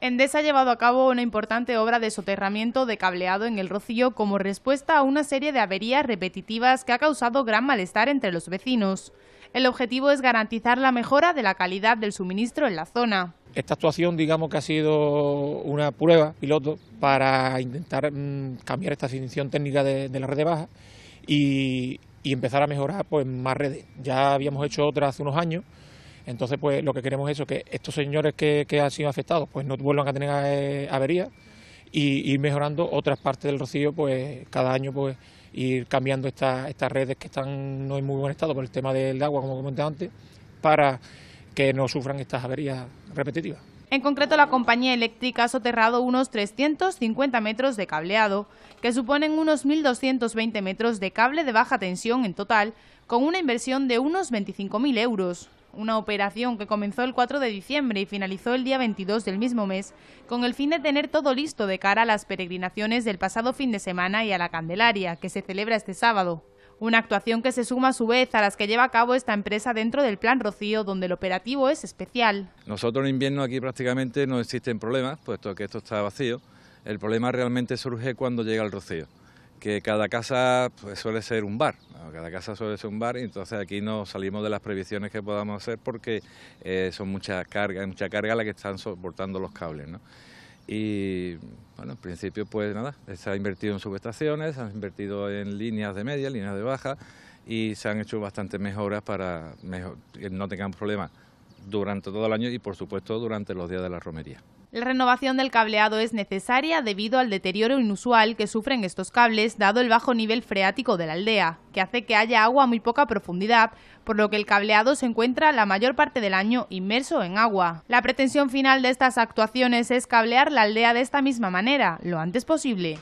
Endesa ha llevado a cabo una importante obra de soterramiento de cableado en el Rocío como respuesta a una serie de averías repetitivas que ha causado gran malestar entre los vecinos. El objetivo es garantizar la mejora de la calidad del suministro en la zona. Esta actuación digamos ha sido una prueba piloto para intentar mm, cambiar esta definición técnica de, la red de baja y, empezar a mejorar pues, más redes. Ya habíamos hecho otra hace unos años entonces, pues lo que queremos es eso, que estos señores que, han sido afectados, pues no vuelvan a tener eh, averías y ir mejorando otras partes del rocío, pues cada año, pues ir cambiando estas estas redes que están no en muy buen estado por el tema del agua, como comenté antes, para que no sufran estas averías repetitivas. En concreto, la compañía eléctrica ha soterrado unos 350 metros de cableado, que suponen unos 1.220 metros de cable de baja tensión en total, con una inversión de unos 25.000 euros una operación que comenzó el 4 de diciembre y finalizó el día 22 del mismo mes, con el fin de tener todo listo de cara a las peregrinaciones del pasado fin de semana y a la Candelaria, que se celebra este sábado. Una actuación que se suma a su vez a las que lleva a cabo esta empresa dentro del Plan Rocío, donde el operativo es especial. Nosotros en invierno aquí prácticamente no existen problemas, puesto que esto está vacío. El problema realmente surge cuando llega el rocío que cada casa pues, suele ser un bar, cada casa suele ser un bar y entonces aquí nos salimos de las previsiones que podamos hacer porque eh, son mucha carga, mucha carga la que están soportando los cables. ¿no? Y bueno, en principio pues nada, se ha invertido en subestaciones, se han invertido en líneas de media, líneas de baja y se han hecho bastantes mejoras para que no tengan problemas durante todo el año y por supuesto durante los días de la romería. La renovación del cableado es necesaria debido al deterioro inusual que sufren estos cables dado el bajo nivel freático de la aldea, que hace que haya agua a muy poca profundidad, por lo que el cableado se encuentra la mayor parte del año inmerso en agua. La pretensión final de estas actuaciones es cablear la aldea de esta misma manera, lo antes posible.